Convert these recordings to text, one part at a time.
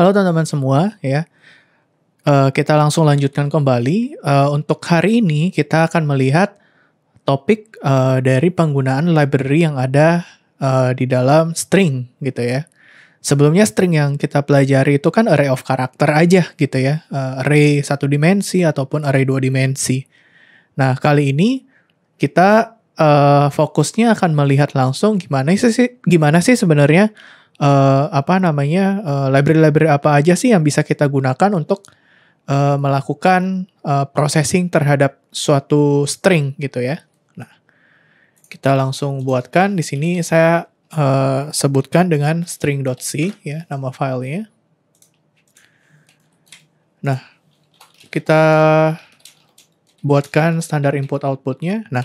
Halo teman-teman semua ya. Uh, kita langsung lanjutkan kembali. Uh, untuk hari ini kita akan melihat topik uh, dari penggunaan library yang ada uh, di dalam string gitu ya. Sebelumnya string yang kita pelajari itu kan array of character aja gitu ya. Uh, array satu dimensi ataupun array dua dimensi. Nah kali ini kita uh, fokusnya akan melihat langsung gimana sih gimana sih sebenarnya uh, apa namanya eh, library-library apa aja sih yang bisa kita gunakan untuk uh, melakukan uh, processing terhadap suatu string gitu ya. Nah, kita langsung buatkan di sini saya uh, sebutkan dengan string.c ya nama filenya. Nah, kita buatkan standar input outputnya. Nah,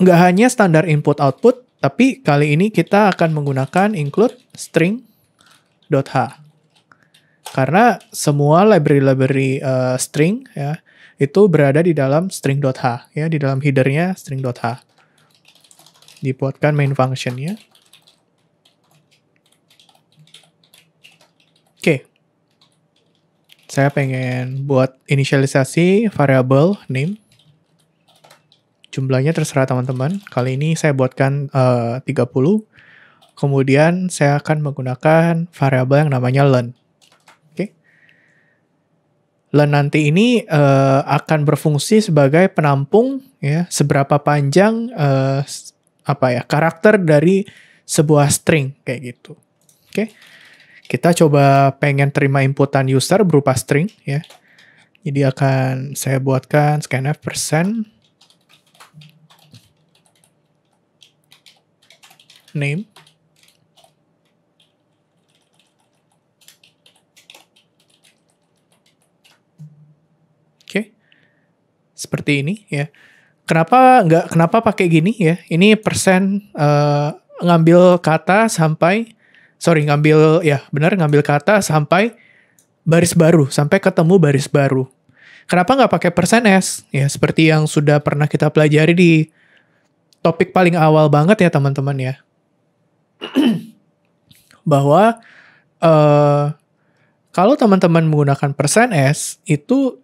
nggak hanya standar input output, tapi kali ini kita akan menggunakan include string.h. Karena semua library-library uh, string ya itu berada di dalam string.h ya, di dalam headernya string.h. Dibuatkan main functionnya. Oke. Okay. Saya pengen buat inisialisasi variable name Jumlahnya terserah teman-teman. Kali ini saya buatkan eh, uh, 30. Kemudian saya akan menggunakan variabel yang namanya learn. Oke. Okay. Len nanti ini uh, akan berfungsi sebagai penampung ya seberapa panjang uh, apa ya karakter dari sebuah string kayak gitu. Oke. Okay. Kita coba pengen terima inputan user berupa string ya. Jadi akan saya buatkan scanf persen name Oke, okay. seperti ini ya. Kenapa nggak? Kenapa pakai gini ya? Ini persen uh, ngambil kata sampai, sorry ngambil ya benar ngambil kata sampai baris baru, sampai ketemu baris baru. Kenapa nggak pakai persen s? Ya seperti yang sudah pernah kita pelajari di topik paling awal banget ya teman-teman ya. bahwa uh, kalau teman-teman menggunakan persen s itu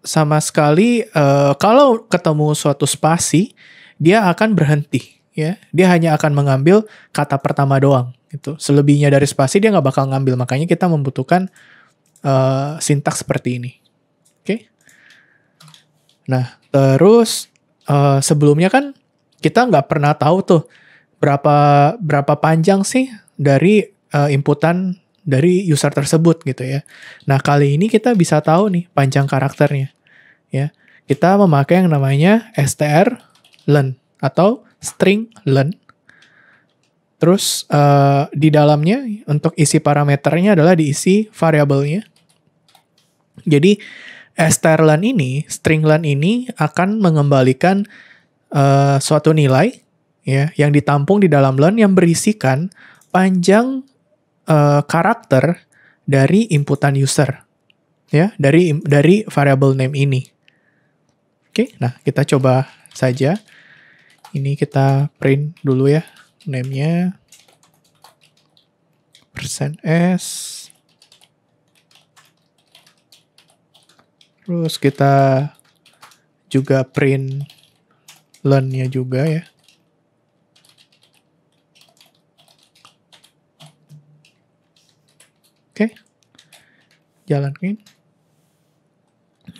sama sekali uh, kalau ketemu suatu spasi dia akan berhenti ya dia hanya akan mengambil kata pertama doang itu selebihnya dari spasi dia nggak bakal ngambil makanya kita membutuhkan uh, sintaks seperti ini oke okay? nah terus uh, sebelumnya kan kita nggak pernah tahu tuh berapa berapa panjang sih dari uh, inputan dari user tersebut gitu ya. Nah, kali ini kita bisa tahu nih panjang karakternya. Ya. Kita memakai yang namanya str len atau string len. Terus uh, di dalamnya untuk isi parameternya adalah diisi variabelnya. Jadi str len ini, string len ini akan mengembalikan uh, suatu nilai ya yang ditampung di dalam LEARN yang berisikan panjang uh, karakter dari inputan user ya dari dari variable name ini. Oke, nah kita coba saja. Ini kita print dulu ya namenya persen s terus kita juga print learn-nya juga ya Oke. Okay. Jalanin.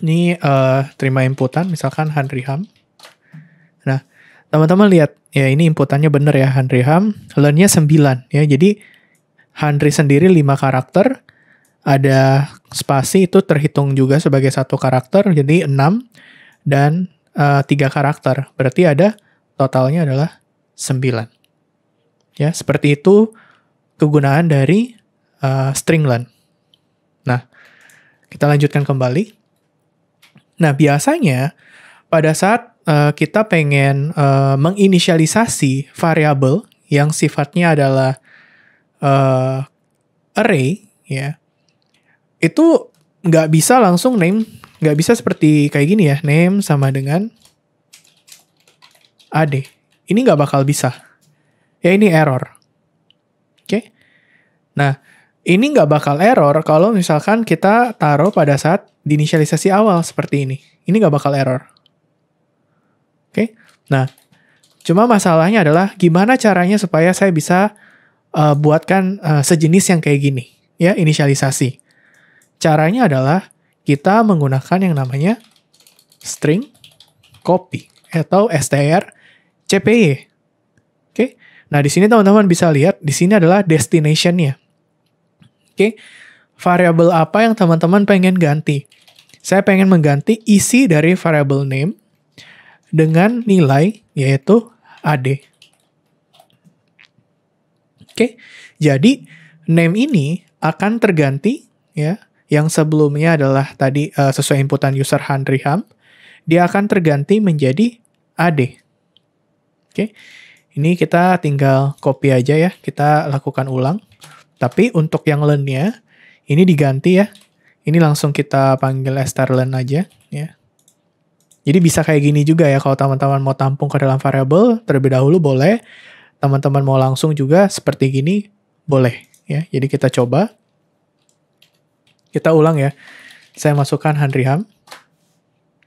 Ini uh, terima inputan misalkan Henry Ham. Nah, teman-teman lihat ya ini inputannya bener ya Henry Ham. Learn-nya 9 ya. Jadi Henry sendiri 5 karakter. Ada spasi itu terhitung juga sebagai satu karakter. Jadi 6 dan eh, tiga 3 karakter. Berarti ada totalnya adalah 9. Ya, seperti itu kegunaan dari uh, stringland. Nah, kita lanjutkan kembali. Nah, biasanya pada saat uh, kita pengen uh, menginisialisasi variabel yang sifatnya adalah uh, array, ya, itu nggak bisa langsung name, nggak bisa seperti kayak gini ya, name sama dengan ad. Ini nggak bakal bisa. Ya ini error. Oke. Okay? Nah, ini nggak bakal error kalau misalkan kita taruh pada saat diinisialisasi awal seperti ini. Ini nggak bakal error. Oke, okay? nah cuma masalahnya adalah gimana caranya supaya saya bisa uh, buatkan uh, sejenis yang kayak gini, ya inisialisasi. Caranya adalah kita menggunakan yang namanya string copy atau str cpy. Oke, okay? nah di sini teman-teman bisa lihat di sini adalah destinationnya. Oke, okay? variabel apa yang teman-teman pengen ganti? Saya pengen mengganti isi dari variabel name dengan nilai yaitu AD. Oke, jadi name ini akan terganti ya, yang sebelumnya adalah tadi uh, sesuai inputan user Henry Ham, dia akan terganti menjadi AD. Oke. Okay? Ini kita tinggal copy aja ya, kita lakukan ulang. Tapi untuk yang learn-nya, ini diganti ya. Ini langsung kita panggil learn aja ya. Jadi bisa kayak gini juga ya kalau teman-teman mau tampung ke dalam variable terlebih dahulu boleh. Teman-teman mau langsung juga seperti gini boleh ya. Jadi kita coba. Kita ulang ya. Saya masukkan Ham.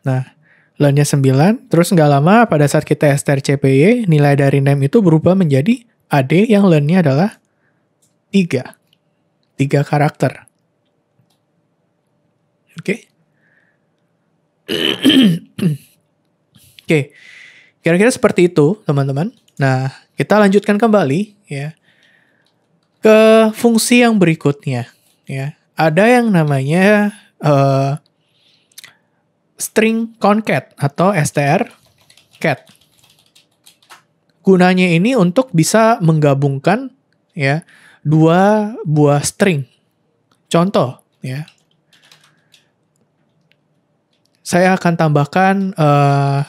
Nah, learn-nya 9. Terus nggak lama pada saat kita strcpy, nilai dari name itu berubah menjadi AD yang learn-nya adalah tiga. Tiga karakter. Oke. Okay? Oke. Okay. Kira-kira seperti itu, teman-teman. Nah, kita lanjutkan kembali ya ke fungsi yang berikutnya ya. Ada yang namanya uh, string concat atau str cat. Gunanya ini untuk bisa menggabungkan ya dua buah string. Contoh, ya. Saya akan tambahkan uh,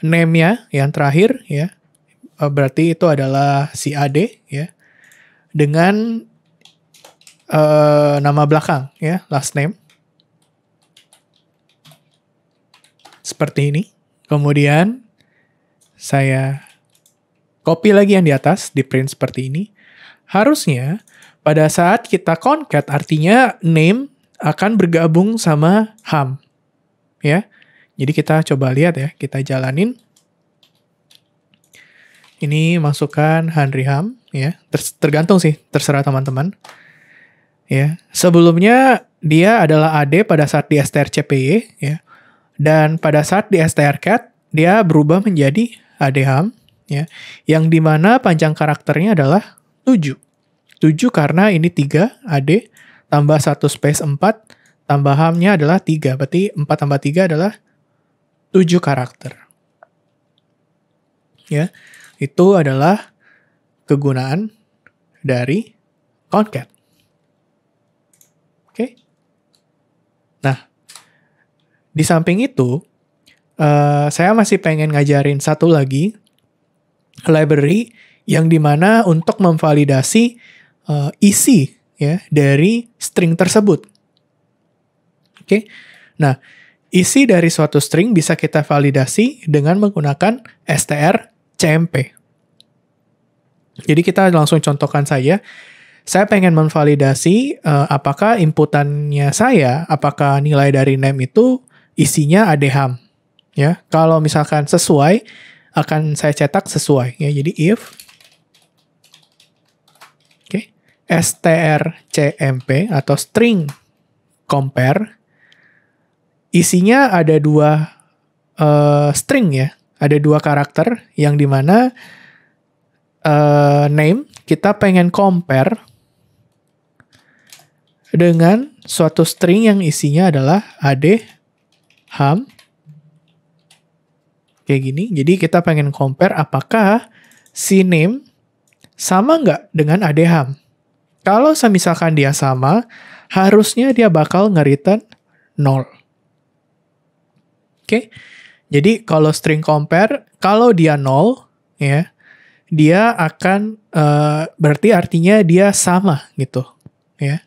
name-nya yang terakhir, ya. Uh, berarti itu adalah si AD, ya. Dengan uh, nama belakang, ya, last name. Seperti ini. Kemudian saya copy lagi yang di atas, di print seperti ini Harusnya pada saat kita concat artinya name akan bergabung sama ham. Ya. Jadi kita coba lihat ya, kita jalanin. Ini masukkan Henry Ham ya. Ter tergantung sih, terserah teman-teman. Ya. Sebelumnya dia adalah AD pada saat di STRCPY ya. Dan pada saat di STRCAT dia berubah menjadi AD Ham ya. Yang dimana panjang karakternya adalah 7. 7 karena ini 3, AD, tambah 1 space 4, tambahannya adalah 3. Berarti 4 tambah 3 adalah 7 karakter. Ya, itu adalah kegunaan dari concat. Oke. Nah, di samping itu, uh, saya masih pengen ngajarin satu lagi library yang dimana untuk memvalidasi uh, isi ya dari string tersebut. Oke, okay? nah isi dari suatu string bisa kita validasi dengan menggunakan str cmp. Jadi kita langsung contohkan saja. Saya pengen memvalidasi uh, apakah inputannya saya, apakah nilai dari name itu isinya adham. Ya, kalau misalkan sesuai akan saya cetak sesuai ya. Jadi if strcmp atau string compare isinya ada dua uh, string ya, ada dua karakter yang dimana uh, eh, name kita pengen compare dengan suatu string yang isinya adalah ad ham kayak gini. Jadi kita pengen compare apakah si name sama nggak dengan ad ham. Kalau misalkan dia sama, harusnya dia bakal nge 0. Oke? Okay? Jadi kalau string compare, kalau dia 0, ya, dia akan uh, berarti artinya dia sama gitu, ya.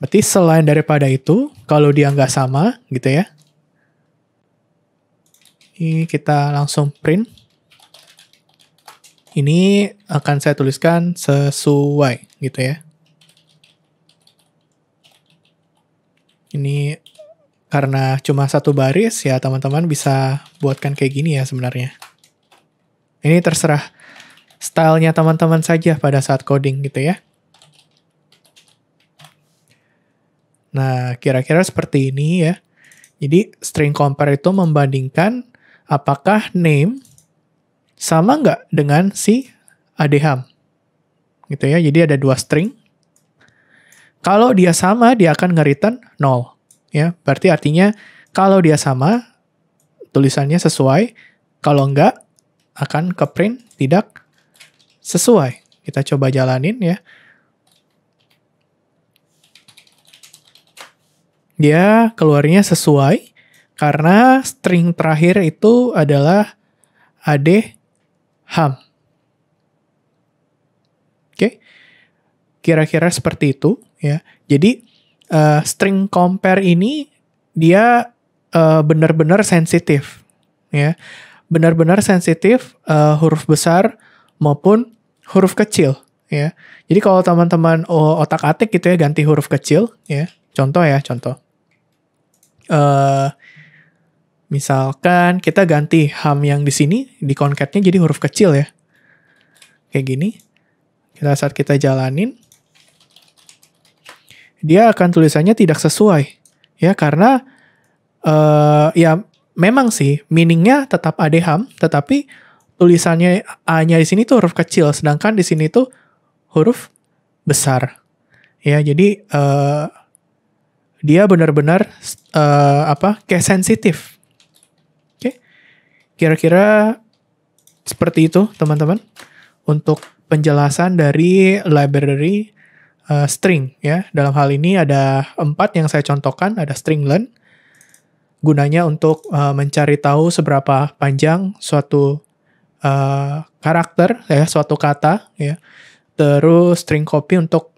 Berarti selain daripada itu, kalau dia nggak sama, gitu ya. Ini kita langsung print. Ini akan saya tuliskan sesuai gitu ya. Ini karena cuma satu baris ya teman-teman bisa buatkan kayak gini ya sebenarnya. Ini terserah stylenya teman-teman saja pada saat coding gitu ya. Nah, kira-kira seperti ini ya. Jadi, string compare itu membandingkan apakah name sama nggak dengan si ADHAM. Gitu ya, jadi ada dua string. Kalau dia sama, dia akan ngeritan nol Ya, berarti artinya kalau dia sama, tulisannya sesuai. Kalau nggak akan ke print tidak sesuai. Kita coba jalanin ya. Dia keluarnya sesuai karena string terakhir itu adalah AD HAM. Oke, kira-kira seperti itu ya. Jadi uh, string compare ini dia uh, benar-benar sensitif ya, benar-benar sensitif uh, huruf besar maupun huruf kecil ya. Jadi kalau teman-teman oh, otak-atik gitu ya ganti huruf kecil ya. Contoh ya, contoh. Uh, Misalkan kita ganti ham yang di sini di concatnya jadi huruf kecil ya. Kayak gini. Kita saat kita jalanin dia akan tulisannya tidak sesuai ya karena uh, ya memang sih meaningnya tetap ada ham tetapi tulisannya A-nya di sini tuh huruf kecil sedangkan di sini tuh huruf besar. Ya, jadi uh, dia benar-benar uh, apa? kayak sensitif Kira-kira seperti itu teman-teman untuk penjelasan dari library uh, string ya. Dalam hal ini ada empat yang saya contohkan, ada string length gunanya untuk uh, mencari tahu seberapa panjang suatu uh, karakter ya, suatu kata ya. Terus string copy untuk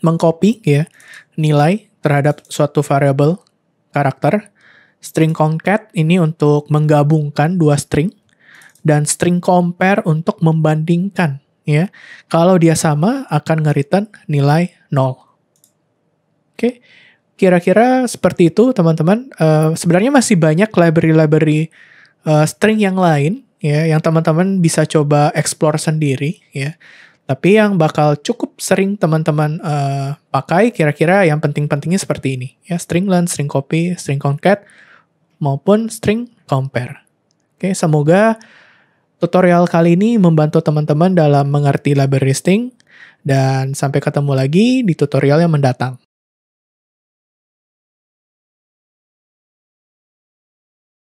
mengcopy ya nilai terhadap suatu variable karakter. String concat ini untuk menggabungkan dua string dan string compare untuk membandingkan ya. Kalau dia sama akan ngiritan nilai nol Oke. Kira-kira seperti itu teman-teman. Uh, sebenarnya masih banyak library-library uh, string yang lain ya yang teman-teman bisa coba explore sendiri ya tapi yang bakal cukup sering teman-teman uh, pakai kira-kira yang penting-pentingnya seperti ini ya string length, string copy, string concat, maupun string compare. Oke, semoga tutorial kali ini membantu teman-teman dalam mengerti library string dan sampai ketemu lagi di tutorial yang mendatang.